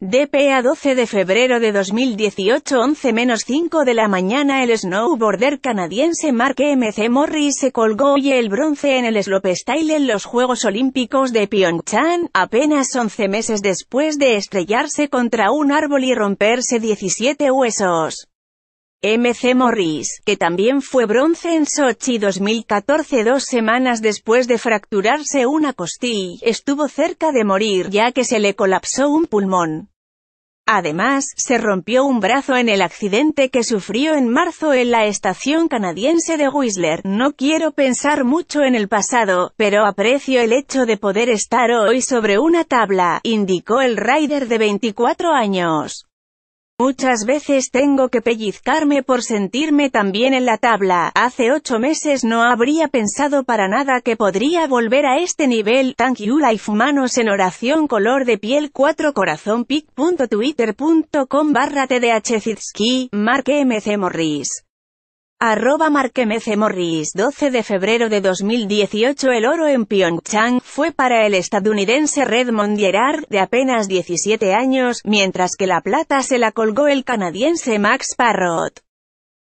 DPA 12 de febrero de 2018 11-5 de la mañana el snowboarder canadiense Mark MC Morris se colgó hoy el bronce en el slopestyle en los Juegos Olímpicos de Pyeongchang, apenas 11 meses después de estrellarse contra un árbol y romperse 17 huesos. MC Morris, que también fue bronce en Sochi 2014 dos semanas después de fracturarse una costilla, estuvo cerca de morir ya que se le colapsó un pulmón. Además, se rompió un brazo en el accidente que sufrió en marzo en la estación canadiense de Whistler. No quiero pensar mucho en el pasado, pero aprecio el hecho de poder estar hoy sobre una tabla, indicó el rider de 24 años. Muchas veces tengo que pellizcarme por sentirme tan bien en la tabla. Hace ocho meses no habría pensado para nada que podría volver a este nivel. Thank you life humanos en oración color de piel 4 corazón pic.twitter.com barra tdhzitsky, Mark MC Morris. Arroba Marquemece Morris 12 de febrero de 2018 El oro en Pyeongchang fue para el estadounidense Redmond Gerard, de apenas 17 años, mientras que la plata se la colgó el canadiense Max Parrot.